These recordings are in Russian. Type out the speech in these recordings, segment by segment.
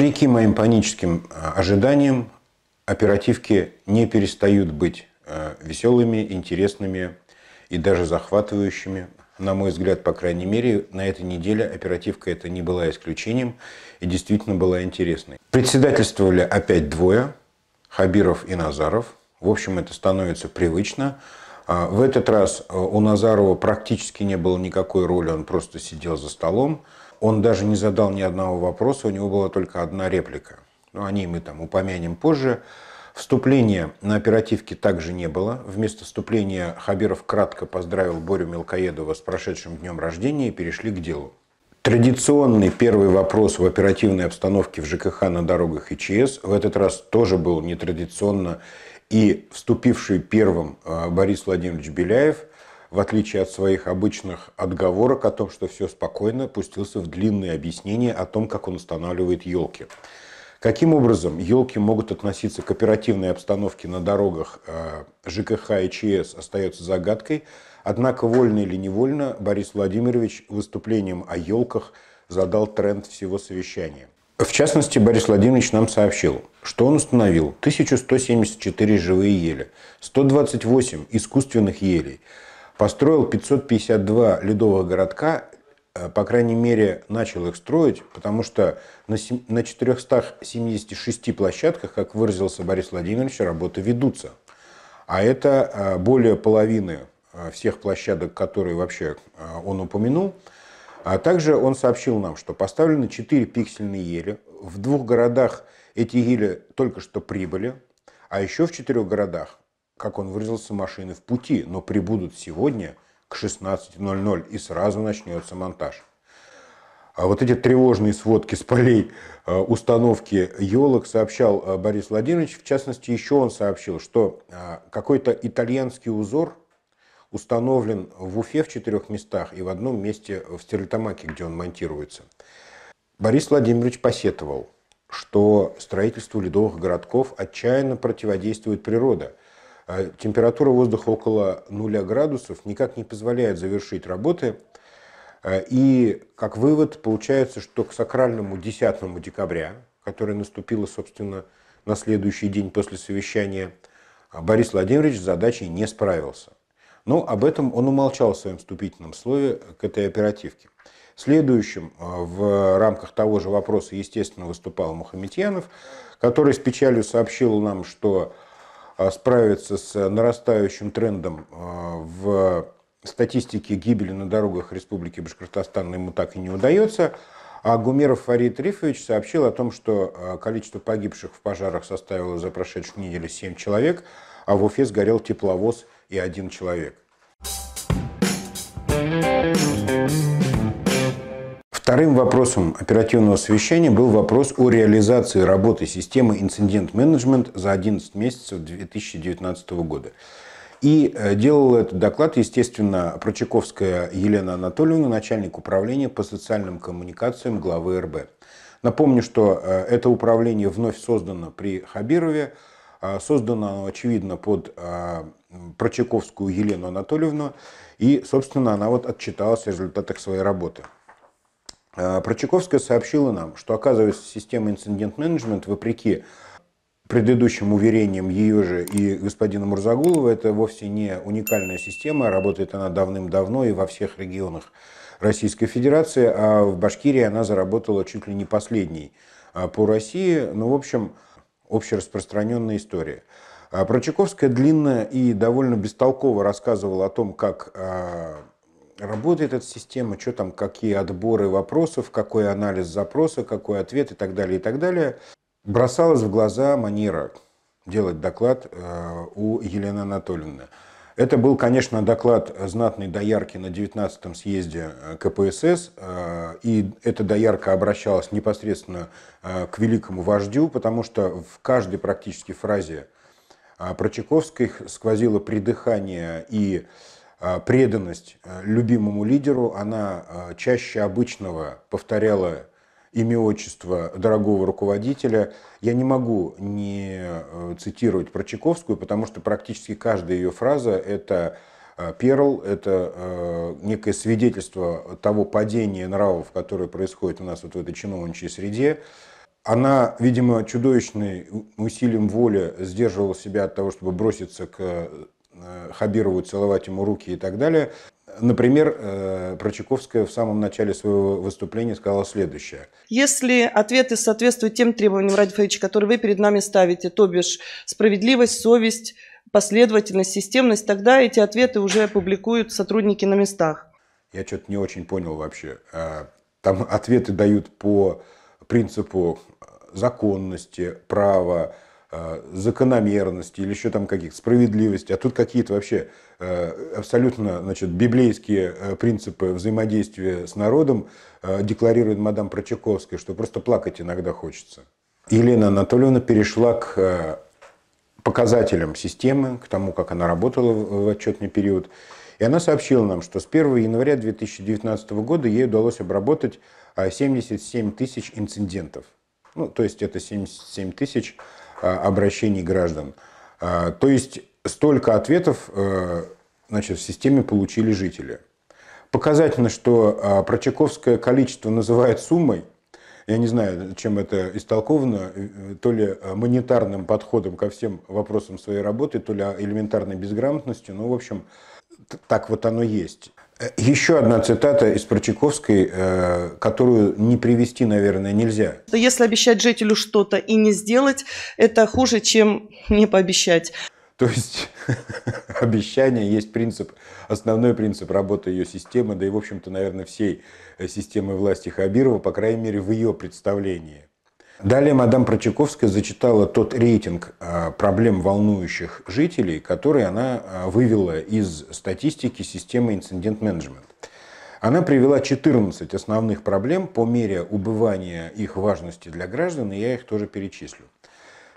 Вопреки моим паническим э, ожиданиям, оперативки не перестают быть э, веселыми, интересными и даже захватывающими. На мой взгляд, по крайней мере, на этой неделе оперативка это не была исключением и действительно была интересной. Председательствовали опять двое, Хабиров и Назаров. В общем, это становится привычно. А, в этот раз э, у Назарова практически не было никакой роли, он просто сидел за столом. Он даже не задал ни одного вопроса, у него была только одна реплика. Но ну, о ней мы там упомянем позже. Вступления на оперативке также не было. Вместо вступления Хабиров кратко поздравил Борю Мелкоедова с прошедшим днем рождения и перешли к делу. Традиционный первый вопрос в оперативной обстановке в ЖКХ на дорогах ИЧС в этот раз тоже был нетрадиционно. И вступивший первым а, Борис Владимирович Беляев – в отличие от своих обычных отговорок о том, что все спокойно, пустился в длинные объяснения о том, как он устанавливает елки. Каким образом елки могут относиться к оперативной обстановке на дорогах э, ЖКХ и ЧС остается загадкой, однако вольно или невольно Борис Владимирович выступлением о елках задал тренд всего совещания. В частности, Борис Владимирович нам сообщил, что он установил 1174 живые ели, 128 искусственных елей, построил 552 ледовых городка, э, по крайней мере, начал их строить, потому что на 476 площадках, как выразился Борис Владимирович, работы ведутся. А это э, более половины э, всех площадок, которые вообще он упомянул. А также он сообщил нам, что поставлены 4 пиксельные ели. В двух городах эти ели только что прибыли, а еще в четырех городах как он выразился, машины в пути, но прибудут сегодня к 16.00 и сразу начнется монтаж. А вот эти тревожные сводки с полей э, установки елок сообщал э, Борис Владимирович. В частности, еще он сообщил, что э, какой-то итальянский узор установлен в Уфе в четырех местах и в одном месте в Стерлитамаке, где он монтируется. Борис Владимирович посетовал, что строительству ледовых городков отчаянно противодействует природа. А температура воздуха около 0 градусов никак не позволяет завершить работы. А, и как вывод получается, что к сакральному 10 декабря, которое наступило, собственно, на следующий день после совещания, а, Борис Владимирович с задачей не справился. Но об этом он умолчал в своем вступительном слове к этой оперативке. Следующим в рамках того же вопроса, естественно, выступал Мухаметьянов, который с печалью сообщил нам, что а, справиться с э, нарастающим трендом э, в статистике гибели на дорогах Республики Башкортостан ему так и не удается. А Гумеров Фарид Рифович сообщил о том, что э, количество погибших в пожарах составило за прошедшую неделю 7 человек, а в Уфе сгорел тепловоз и один человек. Thank you. Вторым вопросом оперативного совещания был вопрос о реализации работы системы инцидент-менеджмент за 11 месяцев 2019 года. И э, делал этот доклад, естественно, Прочаковская Елена Анатольевна, начальник управления по социальным коммуникациям главы РБ. Напомню, что э, это управление вновь создано при Хабирове. А создано оно, очевидно, под а, Прочаковскую Елену Анатольевну. И, собственно, она вот отчиталась о результатах своей работы. А, Прочаковская сообщила нам, что, оказывается, система инцидент-менеджмент, вопреки предыдущим уверениям ее же и господина Мурзагулова, это вовсе не уникальная система, работает она давным-давно и во всех регионах Российской Федерации, а в Башкирии она заработала чуть ли не последней а, по России, ну, в общем, общераспространенная история. А, Прочаковская длинно и довольно бестолково рассказывала о том, как работает эта система, что там, какие отборы вопросов, какой анализ запроса, какой ответ и так далее, и так далее. Бросалась в глаза манера делать доклад э, у Елены Анатольевны. Это был, конечно, доклад знатной доярки на 19-м съезде э, КПСС, э, и эта доярка обращалась непосредственно к великому вождю, потому что в каждой практически фразе Прочаковской сквозило придыхание и Э, преданность э, любимому лидеру, она э, чаще обычного повторяла имя отчество дорогого руководителя. Я не могу не цитировать про Чайковскую, потому что практически каждая ее фраза – это перл, это некое свидетельство того падения нравов, которое происходит у нас вот в этой чиновничьей среде. Она, видимо, чудовищным усилием воли сдерживала себя от того, чтобы броситься к Э, Хабирову, целовать ему руки и так далее. Например, э, Прочаковская в самом начале своего выступления сказала следующее. Если ответы соответствуют тем требованиям, Ради Фаевич, которые вы перед нами ставите, то бишь справедливость, совесть, последовательность, системность, тогда эти ответы уже публикуют сотрудники на местах. Я что-то не очень понял вообще. А, там ответы дают по принципу законности, права, Э, закономерности или еще там каких справедливости, а тут какие-то вообще э, абсолютно значит, библейские э, принципы взаимодействия с народом декларирует мадам Прочаковская, что просто плакать иногда хочется. Елена Анатольевна перешла к показателям системы, к тому, как она работала в отчетный период. И она сообщила нам, что с 1 января 2019 года ей удалось обработать 77 тысяч инцидентов. Ну, то есть это 77 тысяч а, обращений граждан. А, то есть столько ответов э, значит, в системе получили жители. Показательно, что а, Прочаковское количество называет суммой, я не знаю, чем это истолковано, э, то ли э, монетарным подходом ко всем вопросам своей работы, то ли элементарной безграмотностью, но, ну, в общем, так вот оно есть. Еще одна цитата из Прочаковской, э, которую не привести, наверное, нельзя. Если обещать жителю что-то и не сделать, это хуже, чем не пообещать. То есть обещание есть принцип, основной принцип работы ее системы, да и, в общем-то, наверное, всей системы власти Хабирова, по крайней мере, в ее представлении. Далее мадам Прочаковская зачитала тот рейтинг а, проблем волнующих жителей, который она а, вывела из статистики системы инцидент-менеджмент. Она привела 14 основных проблем по мере убывания их важности для граждан, и я их тоже перечислю.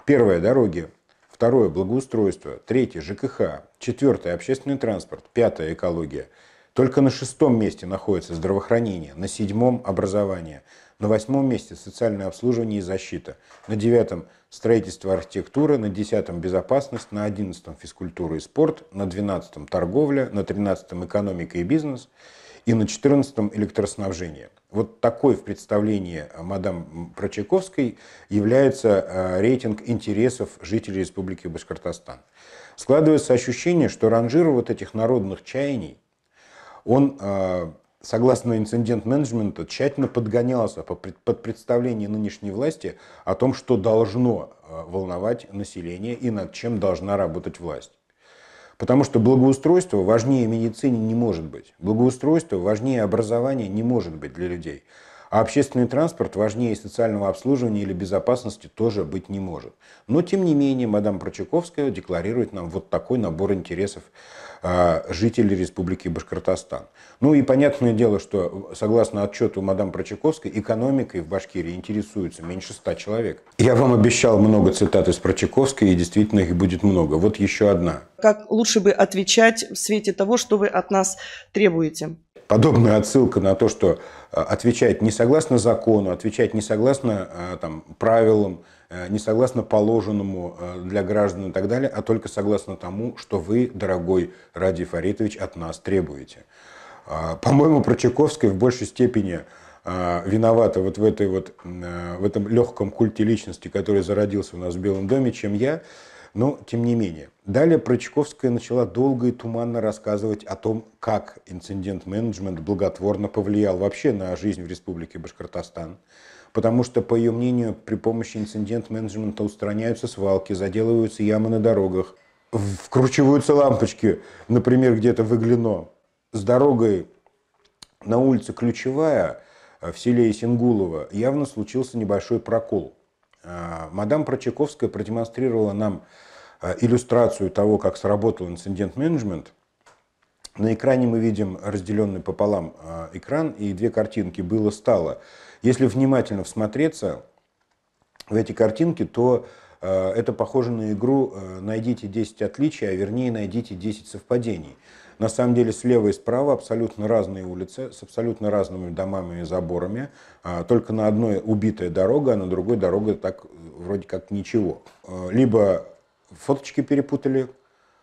Первое – дороги. Второе – благоустройство. Третье – ЖКХ. Четвертое – общественный транспорт. Пятое – экология – только на шестом месте находится здравоохранение, на седьмом – образование, на восьмом месте – социальное обслуживание и защита, на девятом – строительство и архитектура, на десятом – безопасность, на одиннадцатом – физкультура и спорт, на двенадцатом – торговля, на тринадцатом – экономика и бизнес и на четырнадцатом – электроснабжение. Вот такой в представлении э, мадам Прочаковской является э, рейтинг интересов жителей Республики Башкортостан. Складывается ощущение, что ранжир вот этих народных чаяний – он, э, согласно инцидент-менеджменту, тщательно подгонялся под представление нынешней власти о том, что должно э, волновать население и над чем должна работать власть. Потому что благоустройство важнее медицине не может быть. Благоустройство важнее образования не может быть для людей. А общественный транспорт важнее социального обслуживания или безопасности тоже быть не может. Но, тем не менее, мадам Прочаковская декларирует нам вот такой набор интересов а, жителей Республики Башкортостан. Ну и понятное дело, что согласно отчету мадам Прочаковской, экономикой в Башкирии интересуется меньше ста человек. Я вам обещал много цитат из Прочаковской, и действительно их будет много. Вот еще одна. Как лучше бы отвечать в свете того, что вы от нас требуете? подобная отсылка на то, что э, отвечать не согласно закону, отвечать не согласно э, там, правилам, э, не согласно положенному для граждан и так далее, а только согласно тому, что вы, дорогой Ради Фаритович, от нас требуете. А, по-моему, про в большей степени виновата вот в, этой вот, в этом легком культе личности, который зародился у нас в Белом доме, чем я. Но, тем не менее. Далее Прочковская начала долго и туманно рассказывать о том, как инцидент-менеджмент благотворно повлиял вообще на жизнь в Республике Башкортостан. Потому что, по ее мнению, при помощи инцидент-менеджмента устраняются свалки, заделываются ямы на дорогах, вкручиваются лампочки, например, где-то выглено. С дорогой на улице Ключевая э, в селе Исенгулова явно случился небольшой прокол. А, мадам Прочаковская продемонстрировала нам а, иллюстрацию того, как сработал инцидент-менеджмент. На экране мы видим разделенный пополам а, экран и две картинки «Было-стало». Если внимательно всмотреться в эти картинки, то это похоже на игру «Найдите 10 отличий», а вернее «Найдите 10 совпадений». На самом деле слева и справа абсолютно разные улицы с абсолютно разными домами и заборами. А, только на одной убитая дорога, а на другой дорога так вроде как ничего. А, либо фоточки перепутали,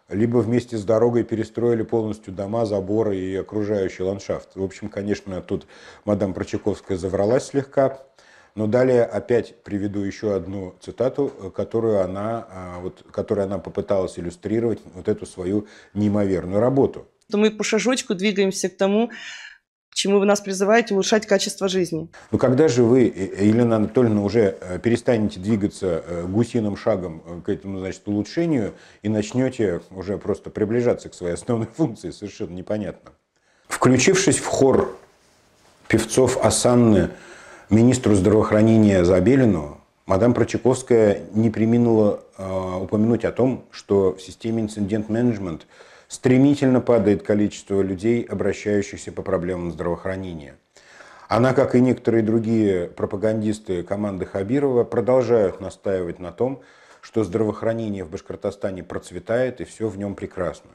либо вместе с дорогой перестроили полностью дома, заборы и окружающий ландшафт. В общем, конечно, тут мадам Прочаковская завралась слегка, но далее опять приведу еще одну цитату, э, которую она, а, вот, которой она попыталась иллюстрировать вот эту свою неимоверную работу. То мы по шажочку двигаемся к тому, к чему вы нас призываете улучшать качество жизни. Но ну, когда же вы, э, Елена Анатольевна, уже э, перестанете двигаться гусиным шагом к этому, значит, улучшению и начнете уже просто приближаться к своей основной функции, совершенно непонятно. Включившись в хор певцов Асанны, министру здравоохранения Забелину мадам Прочаковская не применула а, упомянуть о том, что в системе инцидент-менеджмент стремительно падает количество людей, обращающихся по проблемам здравоохранения. Она, как и некоторые другие пропагандисты команды Хабирова, продолжают настаивать на том, что здравоохранение в Башкортостане процветает и все в нем прекрасно.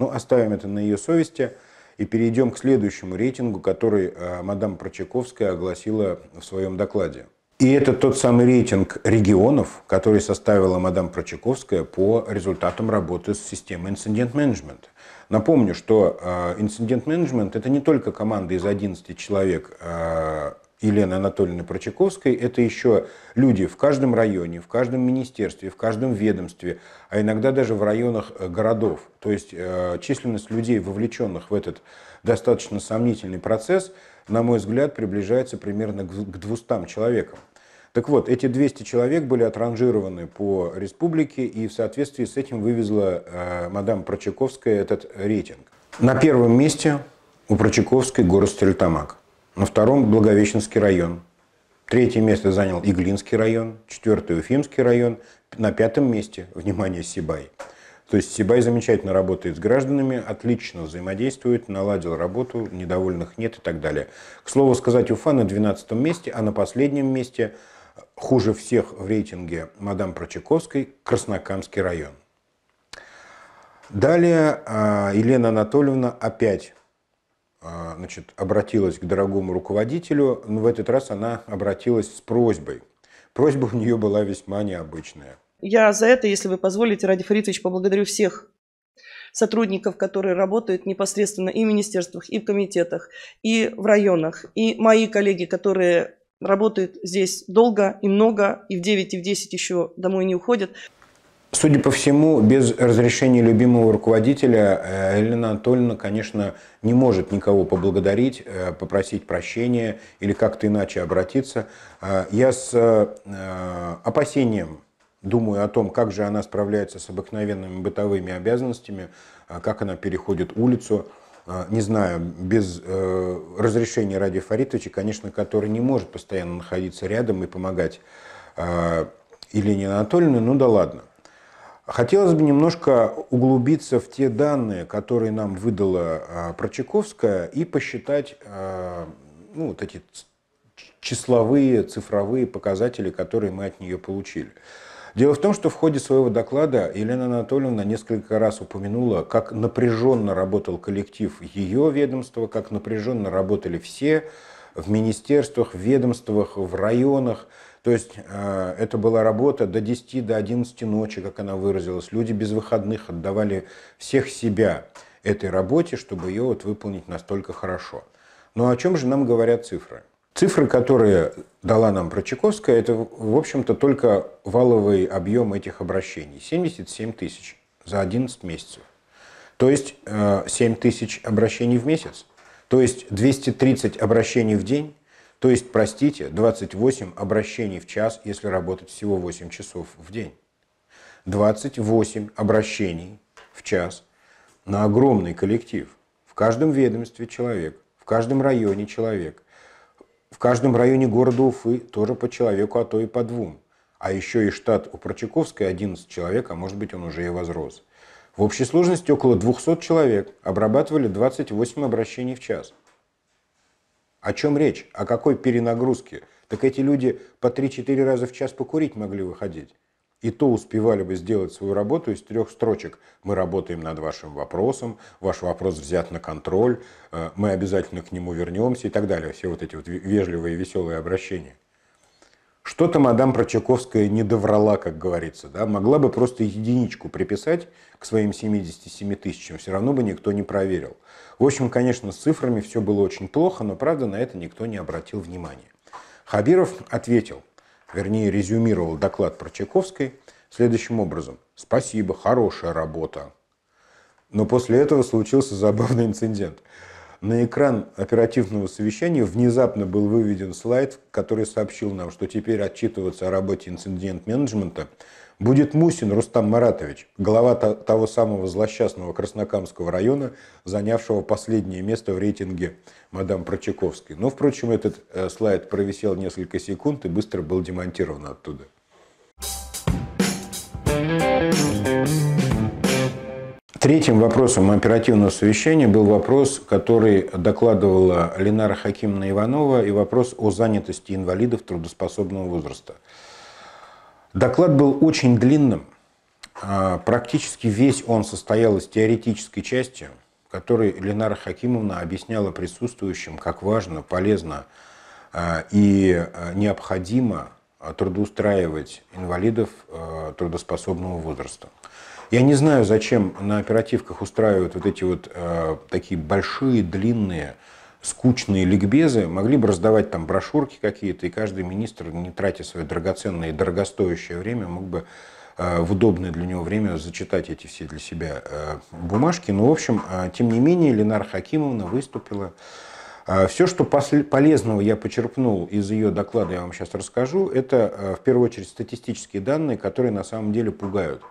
Но ну, оставим это на ее совести – и перейдем к следующему рейтингу, который э, мадам Прочаковская огласила в своем докладе. И это тот самый рейтинг регионов, который составила мадам Прочаковская по результатам работы с системой инцидент менеджмент Напомню, что э, инцидент-менеджмент – это не только команда из 11 человек э, Елены Анатольевны Прочаковской, это еще люди в каждом районе, в каждом министерстве, в каждом ведомстве, а иногда даже в районах э, городов. То есть э, численность людей, вовлеченных в этот достаточно сомнительный процесс, на мой взгляд, приближается примерно к 200 человекам. Так вот, эти 200 человек были отранжированы по республике, и в соответствии с этим вывезла э, мадам Прочаковская этот рейтинг. На первом месте у Прочаковской город Стерлитамак. На втором – Благовещенский район. Третье место занял Иглинский район, четвертое – Уфимский район, на пятом месте, внимание, Сибай. То есть Сибай замечательно работает с гражданами, отлично взаимодействует, наладил работу, недовольных нет и так далее. К слову сказать, Уфа на 12 месте, а на последнем месте хуже всех в рейтинге мадам Прочаковской Краснокамский район. Далее а, Елена Анатольевна опять а, значит, обратилась к дорогому руководителю, но в этот раз она обратилась с просьбой. Просьба у нее была весьма необычная. Я за это, если вы позволите, Ради Фаритович, поблагодарю всех сотрудников, которые работают непосредственно и в министерствах, и в комитетах, и в районах, и мои коллеги, которые работают здесь долго и много, и в 9, и в 10 еще домой не уходят. Судя по всему, без разрешения любимого руководителя Елена э, Анатольевна, конечно, не может никого поблагодарить, э, попросить прощения или как-то иначе обратиться. Э, я с опасением думаю о том, как же она справляется с обыкновенными бытовыми обязанностями, как она переходит улицу. Не знаю, без разрешения Ради Фаритовича, конечно, который не может постоянно находиться рядом и помогать Елене Анатольевне, ну да ладно. Хотелось бы немножко углубиться в те данные, которые нам выдала а, Прочаковская, и посчитать а, ну, вот эти числовые, цифровые показатели, которые мы от нее получили. Дело в том, что в ходе своего доклада Елена Анатольевна несколько раз упомянула, как напряженно работал коллектив ее ведомства, как напряженно работали все в министерствах, в ведомствах, в районах – то есть э, это была работа до 10, до 11 ночи, как она выразилась. Люди без выходных отдавали всех себя этой работе, чтобы ее вот выполнить настолько хорошо. Но о чем же нам говорят цифры? Цифры, которые дала нам Прочаковская, это, в общем-то, только валовый объем этих обращений. 77 тысяч за 11 месяцев. То есть 7 э, тысяч обращений в месяц. То есть 230 обращений в день то есть, простите, 28 обращений в час, если работать всего 8 часов в день. 28 обращений в час на огромный коллектив. В каждом ведомстве человек, в каждом районе человек, в каждом районе города Уфы тоже по человеку, а то и по двум. А еще и штат у Прочаковской 11 человек, а может быть он уже и возрос. В общей сложности около 200 человек обрабатывали 28 обращений в час – о чем речь? О какой перенагрузке? Так эти люди по 3-4 раза в час покурить могли выходить. И то успевали бы сделать свою работу из трех строчек. Мы работаем над вашим вопросом, ваш вопрос взят на контроль, э, мы обязательно к нему вернемся и так далее. Все вот эти вот вежливые, веселые обращения. Что-то мадам Прочаковская не доврала, как говорится. Да? Могла бы просто единичку приписать к своим 77 тысячам, все равно бы никто не проверил. В общем, конечно, с цифрами все было очень плохо, но, правда, на это никто не обратил внимания. Хабиров ответил, вернее, резюмировал доклад про Чайковской следующим образом. «Спасибо, хорошая работа». Но после этого случился забавный инцидент. На экран оперативного совещания внезапно был выведен слайд, который сообщил нам, что теперь отчитываться о работе инцидент-менеджмента Будет Мусин Рустам Маратович, глава того самого злосчастного Краснокамского района, занявшего последнее место в рейтинге мадам Прочаковской. Но, впрочем, этот э, слайд провисел несколько секунд и быстро был демонтирован оттуда. Третьим вопросом оперативного совещания был вопрос, который докладывала Ленара Хакимна Иванова, и вопрос о занятости инвалидов трудоспособного возраста – Доклад был очень длинным. А, практически весь он состоял из теоретической части, которой Ленара Хакимовна объясняла присутствующим, как важно, полезно а, и а, необходимо трудоустраивать инвалидов трудоспособного возраста. Я не знаю, зачем на оперативках устраивают вот эти вот э, такие большие, длинные скучные ликбезы, могли бы раздавать там брошюрки какие-то, и каждый министр, не тратя свое драгоценное и дорогостоящее время, мог бы э, в удобное для него время зачитать эти все для себя э, бумажки. Но, в общем, э, тем не менее, Ленар Хакимовна выступила. Все, что полезного я почерпнул из ее доклада, я вам сейчас расскажу, это в первую очередь статистические данные, которые на самом деле пугают.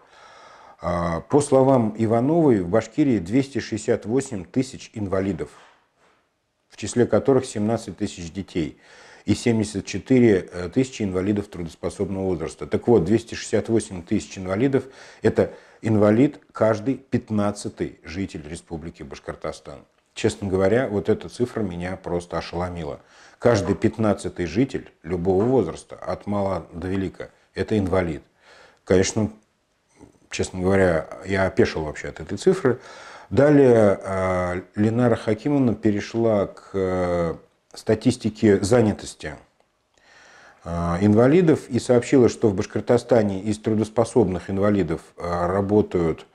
По словам Ивановой, в Башкирии 268 тысяч инвалидов – числе которых 17 тысяч детей и 74 э, тысячи инвалидов трудоспособного возраста. Так вот, 268 тысяч инвалидов – это инвалид каждый 15 житель Республики Башкортостан. Честно говоря, вот эта цифра меня просто ошеломила. Каждый 15 житель любого возраста, от мала до велика, это инвалид. Конечно, честно говоря, я опешил вообще от этой цифры. Далее а, Ленара Хакимовна перешла к э, статистике занятости а, инвалидов и сообщила, что в Башкортостане из трудоспособных инвалидов а, работают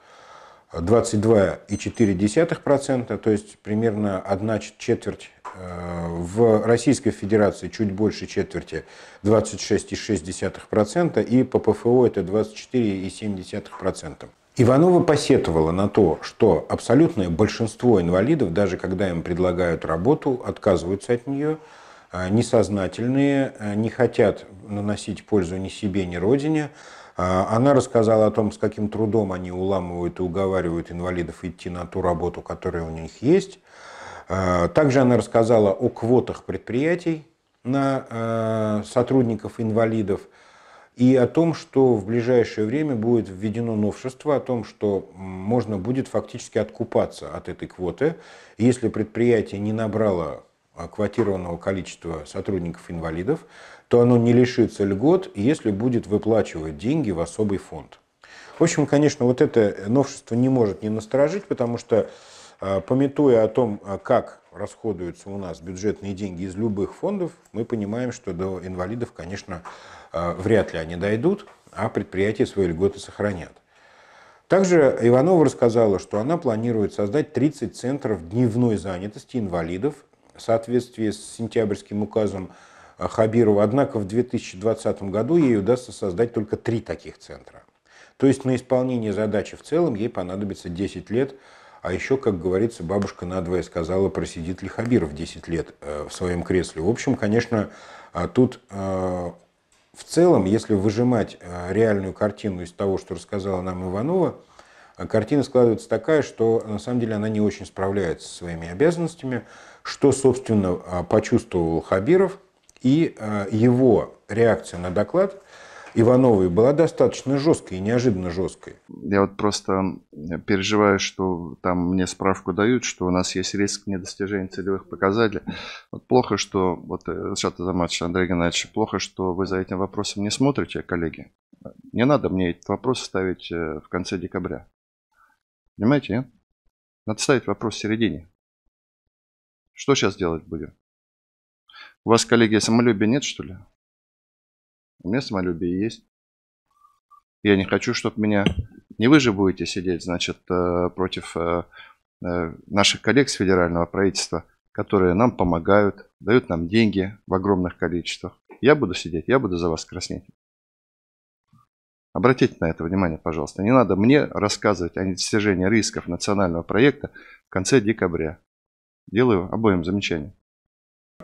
22,4%, то есть примерно одна четверть. Э, в Российской Федерации чуть больше четверти, 26,6%, и по ПФО это 24,7%. Иванова посетовала на то, что абсолютное большинство инвалидов, даже когда им предлагают работу, отказываются от нее, а, несознательные, а, не хотят наносить пользу ни себе, ни родине. А, она рассказала о том, с каким трудом они уламывают и уговаривают инвалидов идти на ту работу, которая у них есть. Также она рассказала о квотах предприятий на сотрудников инвалидов – и о том, что в ближайшее время будет введено новшество о том, что можно будет фактически откупаться от этой квоты, если предприятие не набрало квотированного количества сотрудников-инвалидов, то оно не лишится льгот, если будет выплачивать деньги в особый фонд. В общем, конечно, вот это новшество не может не насторожить, потому что, а, пометуя о том, а, как расходуются у нас бюджетные деньги из любых фондов, мы понимаем, что до инвалидов, конечно, э, вряд ли они дойдут, а предприятия свои льготы сохранят. Также Иванова рассказала, что она планирует создать 30 центров дневной занятости инвалидов в соответствии с сентябрьским указом э, Хабирова. Однако в 2020 году ей удастся создать только три таких центра. То есть на исполнение задачи в целом ей понадобится 10 лет – а еще, как говорится, бабушка надвое сказала, просидит ли Хабиров 10 лет э, в своем кресле. В общем, конечно, а, тут э, в целом, если выжимать э, реальную картину из того, что рассказала нам Иванова, картина складывается такая, что на самом деле она не очень справляется со своими обязанностями, что, собственно, почувствовал Хабиров, и его реакция на доклад Ивановой была достаточно жесткой и неожиданно жесткой. Я вот просто переживаю, что там мне справку дают, что у нас есть риск недостижения целевых показателей. Вот плохо, что, вот, э, Шат Азаматович, Андрей Геннадьевич, плохо, что вы за этим вопросом не смотрите, коллеги. Не надо мне этот вопрос ставить э, в конце декабря. Понимаете, нет? Надо ставить вопрос в середине. Что сейчас делать будем? У вас, коллеги, самолюбия нет, что ли? У меня самолюбие есть. Я не хочу, чтобы меня... Не вы же будете сидеть, значит, э, против э, э, наших коллег с федерального правительства, которые нам помогают, дают нам деньги в огромных количествах. Я буду сидеть, я буду за вас краснеть. Обратите на это внимание, пожалуйста. Не надо мне рассказывать о недостижении рисков национального проекта в конце декабря. Делаю обоим замечание.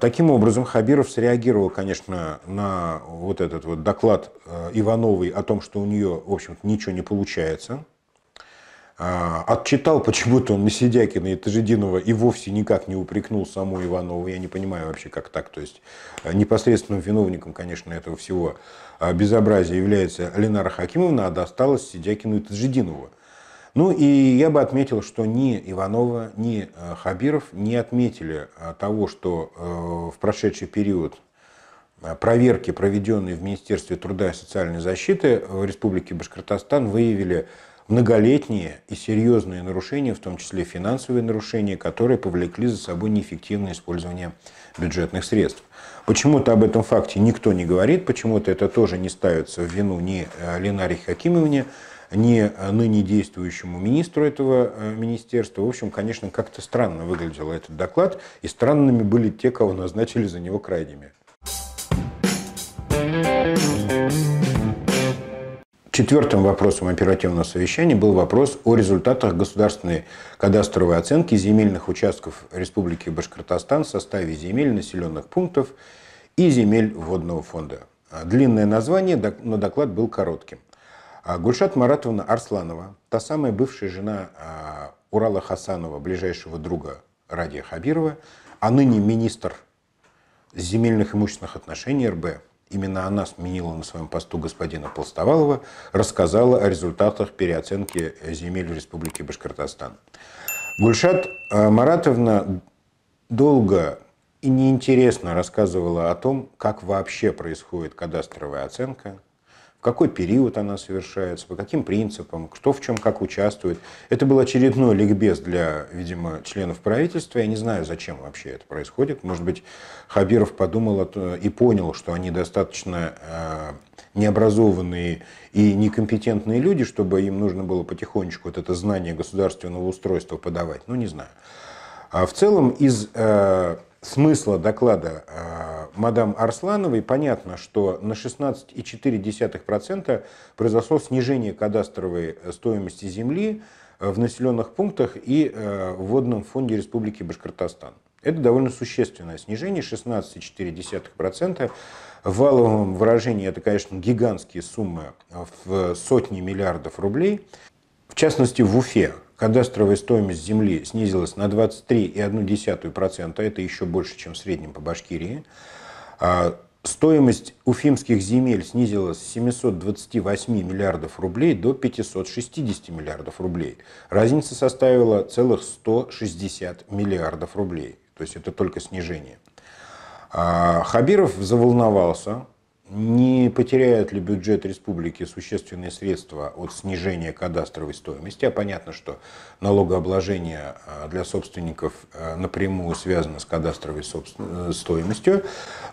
Таким образом, Хабиров среагировал, конечно, на вот этот вот доклад э, Ивановой о том, что у нее, в общем-то, ничего не получается. А, отчитал почему-то он Сидякина и Тажидинова и вовсе никак не упрекнул саму Иванову. Я не понимаю вообще, как так. То есть э, непосредственным виновником, конечно, этого всего э, безобразия является Ленара Хакимовна, а досталось Сидякину и Тажидинову. Ну и я бы отметил, что ни Иванова, ни э, Хабиров не отметили э, того, что э, в прошедший период проверки, проведенные в Министерстве труда и социальной защиты в Республике Башкортостан, выявили многолетние и серьезные нарушения, в том числе финансовые нарушения, которые повлекли за собой неэффективное использование бюджетных средств. Почему-то об этом факте никто не говорит, почему-то это тоже не ставится в вину ни Ленаре Хакимовне, не э, ныне действующему министру этого э, министерства. В общем, конечно, как-то странно выглядел этот доклад, и странными были те, кого назначили за него крайними. Четвертым вопросом оперативного совещания был вопрос о результатах государственной кадастровой оценки земельных участков Республики Башкортостан в составе земель населенных пунктов и земель водного фонда. Длинное название, но доклад был коротким. А Гульшат Маратовна Арсланова, та самая бывшая жена а, Урала Хасанова, ближайшего друга Радия Хабирова, а ныне министр земельных имущественных отношений РБ, именно она сменила на своем посту господина Полстовалова, рассказала о результатах переоценки э, земель в Республике Башкортостан. Гульшат а, Маратовна долго и неинтересно рассказывала о том, как вообще происходит кадастровая оценка, в какой период она совершается, по каким принципам, кто в чем как участвует. Это был очередной ликбез для, видимо, членов правительства. Я не знаю, зачем вообще это происходит. Может быть, Хабиров подумал и понял, что они достаточно э, необразованные и некомпетентные люди, чтобы им нужно было потихонечку вот это знание государственного устройства подавать. Ну, не знаю. А в целом из э, смысла доклада э, мадам Арслановой понятно, что на 16,4% произошло снижение кадастровой э, стоимости земли э, в населенных пунктах и э, в водном фонде Республики Башкортостан. Это довольно существенное снижение, 16,4%. В валовом выражении это, конечно, гигантские суммы э, в сотни миллиардов рублей. В частности, в Уфе Кадастровая стоимость земли снизилась на 23,1%, это еще больше, чем в среднем по Башкирии. А, стоимость уфимских земель снизилась с 728 миллиардов рублей до 560 миллиардов рублей. Разница составила целых 160 миллиардов рублей. То есть это только снижение. А, Хабиров заволновался, не потеряет ли бюджет республики существенные средства от снижения кадастровой стоимости, а понятно, что налогообложение а, для собственников а, напрямую связано с кадастровой э, стоимостью,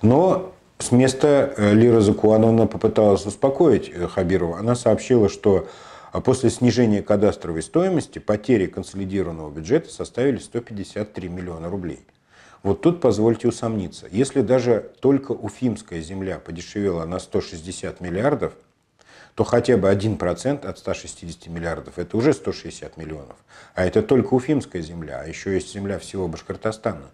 но с места э, Лира Закуановна попыталась успокоить э, Хабирова. Она сообщила, что а, после снижения кадастровой стоимости потери консолидированного бюджета составили 153 миллиона рублей – вот тут позвольте усомниться. Если даже только уфимская земля подешевела на 160 миллиардов, то хотя бы 1% от 160 миллиардов – это уже 160 миллионов. А это только уфимская земля, а еще есть земля всего Башкортостана.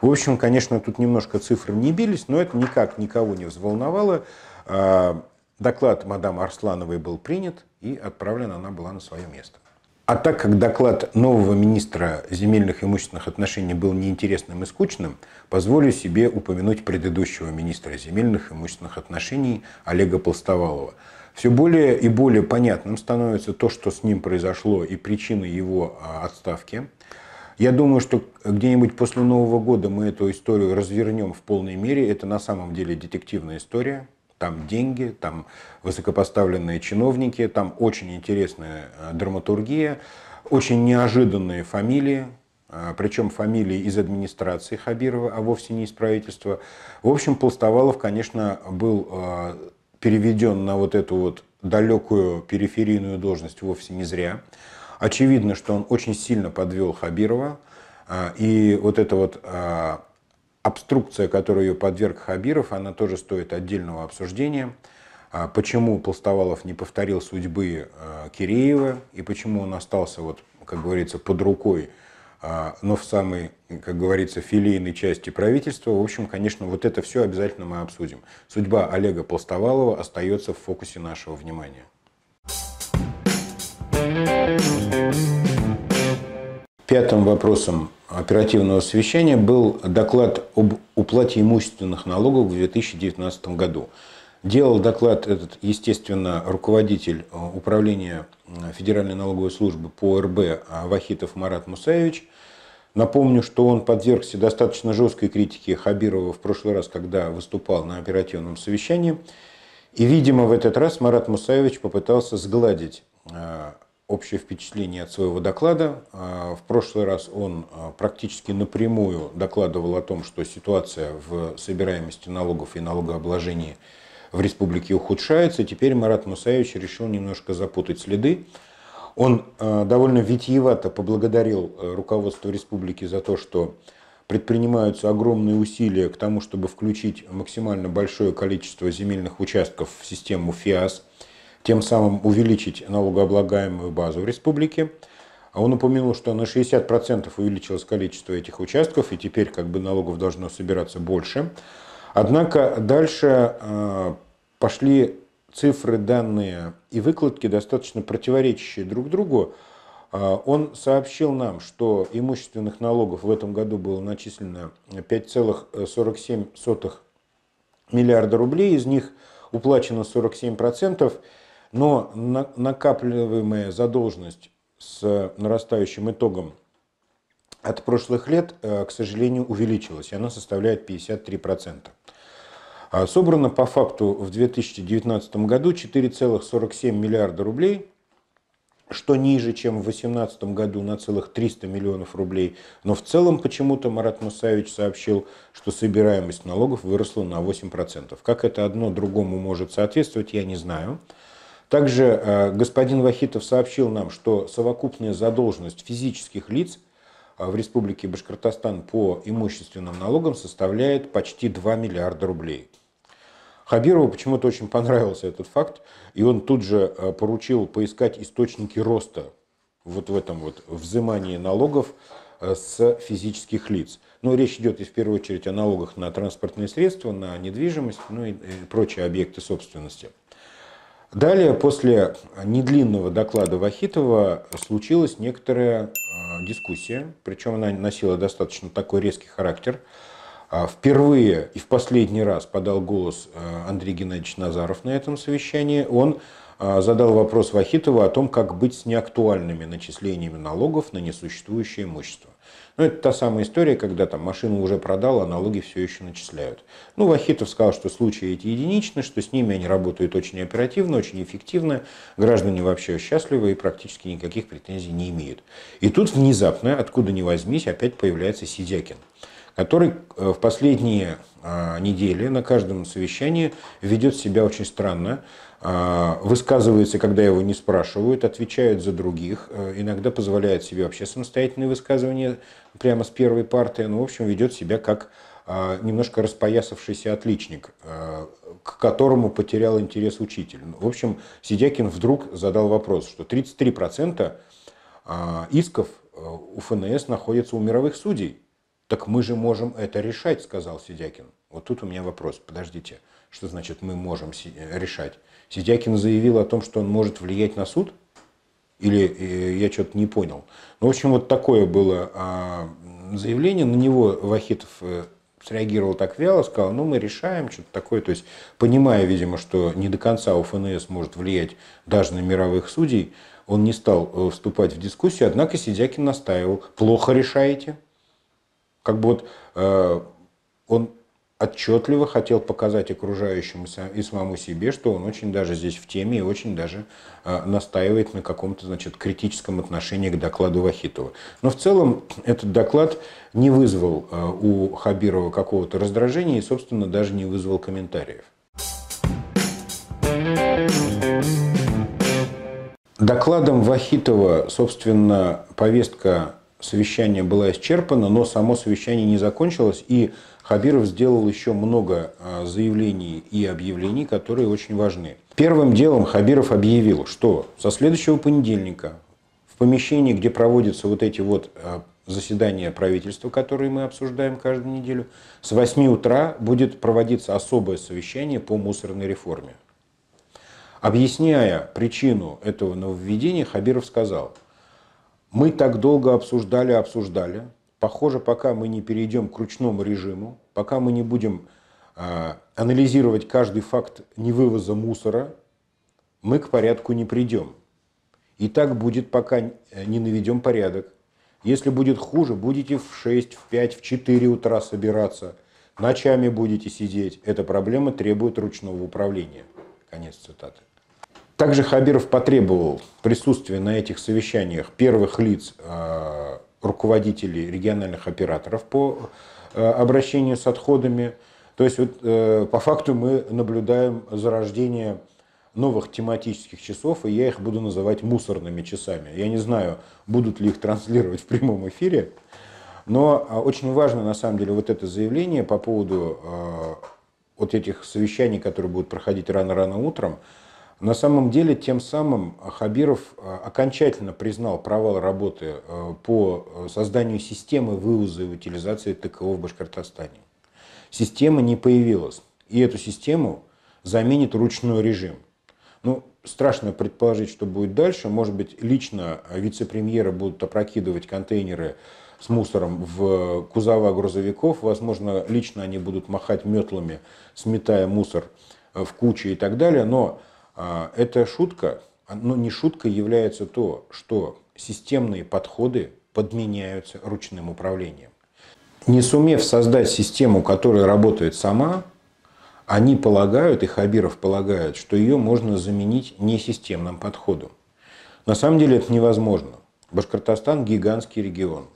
В общем, конечно, тут немножко цифры не бились, но это никак никого не взволновало. А, доклад мадам Арслановой был принят, и отправлена она была на свое место. А так как доклад нового министра земельных и имущественных отношений был неинтересным и скучным, позволю себе упомянуть предыдущего министра земельных и имущественных отношений Олега Полстовалова. Все более и более понятным становится то, что с ним произошло и причины его а, отставки. Я думаю, что где-нибудь после Нового года мы эту историю развернем в полной мере. Это на самом деле детективная история. Там деньги, там высокопоставленные чиновники, там очень интересная э, драматургия, очень неожиданные фамилии, э, причем фамилии из администрации Хабирова, а вовсе не из правительства. В общем, Полставалов, конечно, был э, переведен на вот эту вот далекую периферийную должность вовсе не зря. Очевидно, что он очень сильно подвел Хабирова. И вот это вот Обструкция, которую ее подверг Хабиров, она тоже стоит отдельного обсуждения. А почему Пластовалов не повторил судьбы э, Киреева и почему он остался, вот, как говорится, под рукой, а, но в самой, как говорится, филейной части правительства. В общем, конечно, вот это все обязательно мы обсудим. Судьба Олега Пластовалова остается в фокусе нашего внимания. Thank you. Пятым вопросом оперативного совещания был доклад об уплате имущественных налогов в 2019 году. Делал доклад этот, естественно, руководитель э, управления э, Федеральной налоговой службы по РБ э, Вахитов Марат Мусаевич. Напомню, что он подвергся достаточно жесткой критике Хабирова в прошлый раз, когда выступал на оперативном совещании. И, видимо, в этот раз Марат Мусаевич попытался сгладить общее впечатление от своего доклада. А, в прошлый раз он а, практически напрямую докладывал о том, что ситуация в собираемости налогов и налогообложении в республике ухудшается. Теперь Марат Мусаевич решил немножко запутать следы. Он а, довольно витиевато поблагодарил руководство республики за то, что предпринимаются огромные усилия к тому, чтобы включить максимально большое количество земельных участков в систему ФИАС – тем самым увеличить налогооблагаемую базу в республике. А он упомянул, что на 60% увеличилось количество этих участков, и теперь как бы налогов должно собираться больше. Однако дальше э, пошли цифры, данные и выкладки, достаточно противоречащие друг другу. Э, он сообщил нам, что имущественных налогов в этом году было начислено 5,47 миллиарда рублей, из них уплачено 47%, но накапливаемая задолженность с э, нарастающим итогом от прошлых лет, э, к сожалению, увеличилась, и она составляет 53%. А собрано по факту в 2019 году 4,47 миллиарда рублей, что ниже, чем в 2018 году на целых 300 миллионов рублей. Но в целом почему-то Марат Мусаевич сообщил, что собираемость налогов выросла на 8%. Как это одно другому может соответствовать, я не знаю. Также э, господин Вахитов сообщил нам, что совокупная задолженность физических лиц э, в Республике Башкортостан по имущественным налогам составляет почти 2 миллиарда рублей. Хабирову почему-то очень понравился этот факт, и он тут же э, поручил поискать источники роста вот в этом вот взимании налогов с физических лиц. Но ну, речь идет и в первую очередь о налогах на транспортные средства, на недвижимость, ну и прочие объекты собственности. Далее, после недлинного доклада Вахитова, случилась некоторая э, дискуссия, причем она носила достаточно такой резкий характер. А, впервые и в последний раз подал голос э, Андрей Геннадьевич Назаров на этом совещании. Он а, задал вопрос Вахитова о том, как быть с неактуальными начислениями налогов на несуществующее имущество. Ну это та самая история, когда там машину уже продал, а налоги все еще начисляют. Ну, Вахитов сказал, что случаи эти единичны, что с ними они работают очень оперативно, очень эффективно, граждане вообще счастливы и практически никаких претензий не имеют. И тут внезапно, откуда ни возьмись, опять появляется Сидякин который э, в последние а, недели на каждом совещании ведет себя очень странно, а, высказывается, когда его не спрашивают, отвечает за других, э, иногда позволяет себе вообще самостоятельные высказывания прямо с первой парты, но, ну, в общем, ведет себя как а, немножко распоясавшийся отличник, э, к которому потерял интерес учитель. Ну, в общем, Сидякин вдруг задал вопрос, что 33% а, исков э, у ФНС находятся у мировых судей. Так мы же можем это решать, сказал Сидякин. Вот тут у меня вопрос. Подождите, что значит мы можем решать? Сидякин заявил о том, что он может влиять на суд? Или э, я что-то не понял? Ну, в общем, вот такое было а, заявление. На него Вахитов э, среагировал так вяло, сказал, ну, мы решаем что-то такое. То есть, понимая, видимо, что не до конца у ФНС может влиять даже на мировых судей, он не стал э, вступать в дискуссию, однако Сидякин настаивал, плохо решаете. Как бы вот э, он отчетливо хотел показать окружающим и самому себе, что он очень даже здесь в теме и очень даже а, настаивает на каком-то значит, критическом отношении к докладу Вахитова. Но в целом этот доклад не вызвал а, у Хабирова какого-то раздражения и, собственно, даже не вызвал комментариев. Докладом Вахитова, собственно, повестка совещания была исчерпана, но само совещание не закончилось, и Хабиров сделал еще много а, заявлений и объявлений, которые очень важны. Первым делом Хабиров объявил, что со следующего понедельника в помещении, где проводятся вот эти вот а, заседания правительства, которые мы обсуждаем каждую неделю, с 8 утра будет проводиться особое совещание по мусорной реформе. Объясняя причину этого нововведения, Хабиров сказал, мы так долго обсуждали, обсуждали, Похоже, пока мы не перейдем к ручному режиму, пока мы не будем а, анализировать каждый факт невывоза мусора, мы к порядку не придем. И так будет, пока э, не наведем порядок. Если будет хуже, будете в 6, в 5, в 4 утра собираться. Ночами будете сидеть. Эта проблема требует ручного управления. Конец цитаты. Также Хабиров потребовал присутствия на этих совещаниях первых лиц а, руководителей региональных операторов по э, обращению с отходами. То есть вот, э, по факту мы наблюдаем зарождение новых тематических часов, и я их буду называть мусорными часами. Я не знаю, будут ли их транслировать в прямом эфире, но э, очень важно на самом деле вот это заявление по поводу вот этих совещаний, которые будут проходить рано-рано утром, на самом деле, тем самым э, Хабиров э, окончательно признал провал работы э, по созданию системы вывоза и утилизации ТКО в Башкортостане. Система не появилась, и эту систему заменит ручной режим. Ну, страшно предположить, что будет дальше. Может быть, лично вице-премьера будут опрокидывать контейнеры с мусором в кузова грузовиков. Возможно, лично они будут махать метлами, сметая мусор в куче и так далее. Но а, Эта шутка, а, но ну, не шутка является то, что системные подходы подменяются ручным управлением. Не сумев создать систему, которая работает сама, они полагают, и Хабиров полагает, что ее можно заменить несистемным подходом. На самом деле это невозможно. Башкортостан – гигантский регион.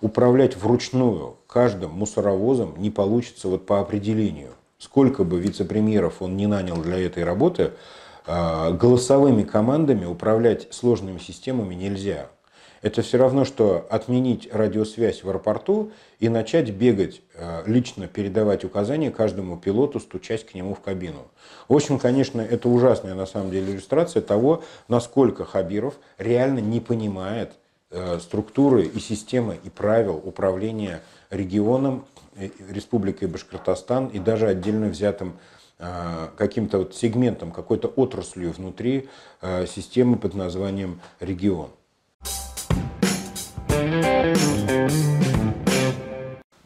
Управлять вручную каждым мусоровозом не получится вот по определению. Сколько бы вице-премьеров он не нанял для этой работы – а, голосовыми командами управлять сложными системами нельзя. Это все равно, что отменить радиосвязь в аэропорту и начать бегать, а, лично передавать указания каждому пилоту, стучать к нему в кабину. В общем, конечно, это ужасная на самом деле иллюстрация того, насколько Хабиров реально не понимает э, структуры и системы и правил управления регионом, э, Республикой Башкортостан и даже отдельно взятым Э, каким-то вот сегментом, какой-то отраслью внутри э, системы под названием регион.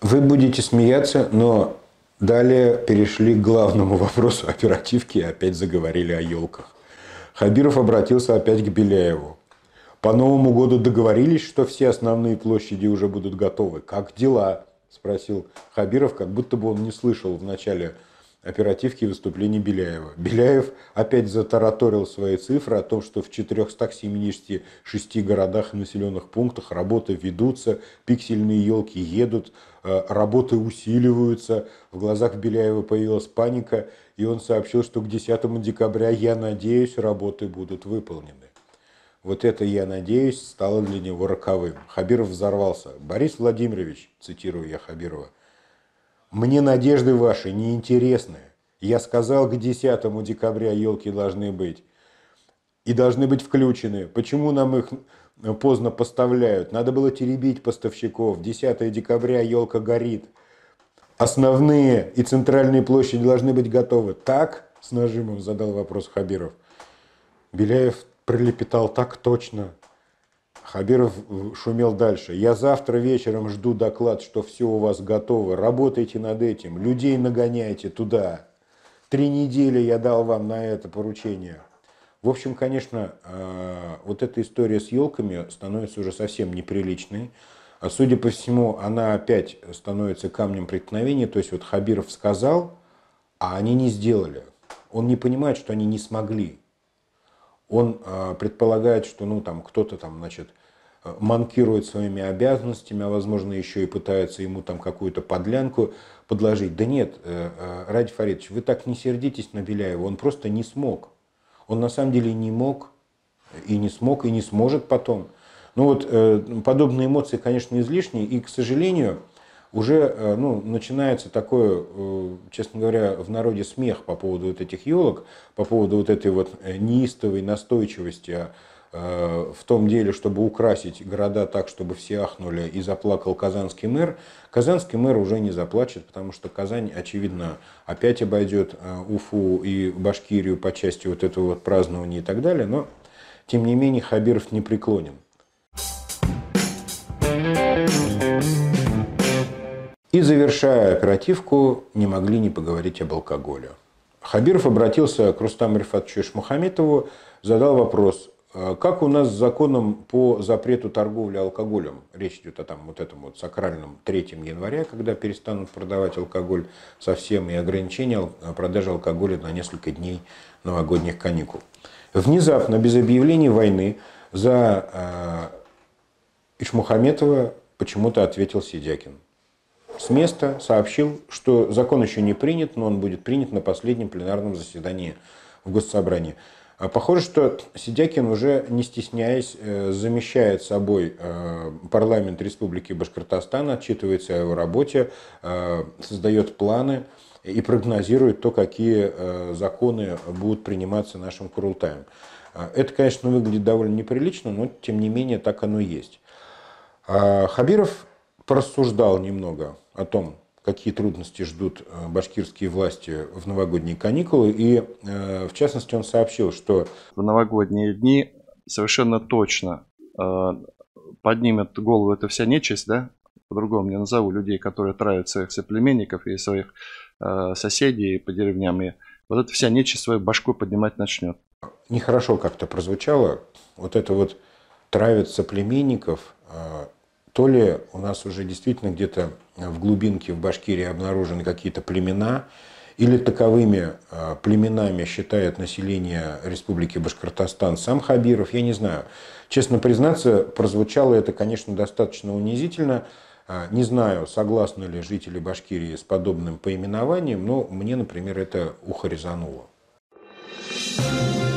Вы будете смеяться, но далее перешли к главному вопросу оперативки и опять заговорили о елках. Хабиров обратился опять к Беляеву. По Новому году договорились, что все основные площади уже будут готовы. Как дела? Спросил Хабиров, как будто бы он не слышал в начале оперативки выступления Беляева. Беляев опять затараторил свои цифры о том, что в 476 городах и населенных пунктах работы ведутся, пиксельные елки едут, э, работы усиливаются. В глазах Беляева появилась паника, и он сообщил, что к 10 декабря, я надеюсь, работы будут выполнены. Вот это, я надеюсь, стало для него роковым. Хабиров взорвался. «Борис Владимирович», цитирую я Хабирова, – мне надежды ваши неинтересны. Я сказал, к 10 декабря елки должны быть. И должны быть включены. Почему нам их э, поздно поставляют? Надо было теребить поставщиков. 10 декабря елка горит. Основные и центральные площади должны быть готовы. Так? С нажимом задал вопрос Хабиров. Беляев пролепетал так точно, Хабиров шумел дальше. «Я завтра вечером жду доклад, что все у вас готово. Работайте над этим, людей нагоняйте туда. Три недели я дал вам на это поручение». В общем, конечно, э, вот эта история с елками становится уже совсем неприличной. А судя по всему, она опять становится камнем преткновения. То есть вот Хабиров сказал, а они не сделали. Он не понимает, что они не смогли он э, предполагает, что ну там кто-то там, значит, Э, манкирует своими обязанностями, а возможно еще и пытается ему там какую-то подлянку подложить. Да нет, э, э, Ради Фаридович, вы так не сердитесь на Беляева, он просто не смог. Он на самом деле не мог, и не смог, и не сможет потом. Ну вот подобные эмоции, конечно, излишние и, к сожалению, уже ну, начинается такое, честно говоря, в народе смех по поводу вот этих елок, по поводу вот этой вот неистовой настойчивости, а Э, в том деле, чтобы украсить города так, чтобы все ахнули и заплакал казанский мэр, казанский мэр уже не заплачет, потому что Казань, очевидно, опять обойдет э, Уфу и Башкирию по части вот этого вот празднования и так далее, но, тем не менее, Хабиров не преклонен. И завершая оперативку, не могли не поговорить об алкоголе. Хабиров обратился к Рустаму Рифатовичу Шмухаметову, задал вопрос, а как у нас с законом по запрету торговли алкоголем? Речь идет о там, вот этом вот сакральном 3 января, когда перестанут продавать алкоголь совсем и ограничения а, продажи алкоголя на несколько дней новогодних каникул. Внезапно, без объявления войны, за э, Ишмухаметова почему-то ответил Сидякин. С места сообщил, что закон еще не принят, но он будет принят на последнем пленарном заседании в Госсобрании. А похоже, что Сидякин уже, не стесняясь, э, замещает собой э, парламент Республики Башкортостан, отчитывается о его работе, э, создает планы и прогнозирует то, какие законы будут приниматься нашим Курултаем. А, это, конечно, выглядит довольно неприлично, но, тем не менее, так оно есть. А, Хабиров порассуждал немного о том, какие трудности ждут э, башкирские власти в новогодние каникулы. И, э, в частности, он сообщил, что... В новогодние дни совершенно точно э, поднимет голову эта вся нечисть, да? По-другому не назову людей, которые травят своих соплеменников и своих соседей по деревням. И вот эта вся нечисть свою башку поднимать начнет. Нехорошо как-то прозвучало. Вот это вот травят соплеменников, то ли у нас уже действительно где-то в глубинке в Башкирии обнаружены какие-то племена, или таковыми а, племенами считает население Республики Башкортостан сам Хабиров, я не знаю. Честно признаться, прозвучало это, конечно, достаточно унизительно. А, не знаю, согласны ли жители Башкирии с подобным поименованием, но мне, например, это ухо резануло. Thank you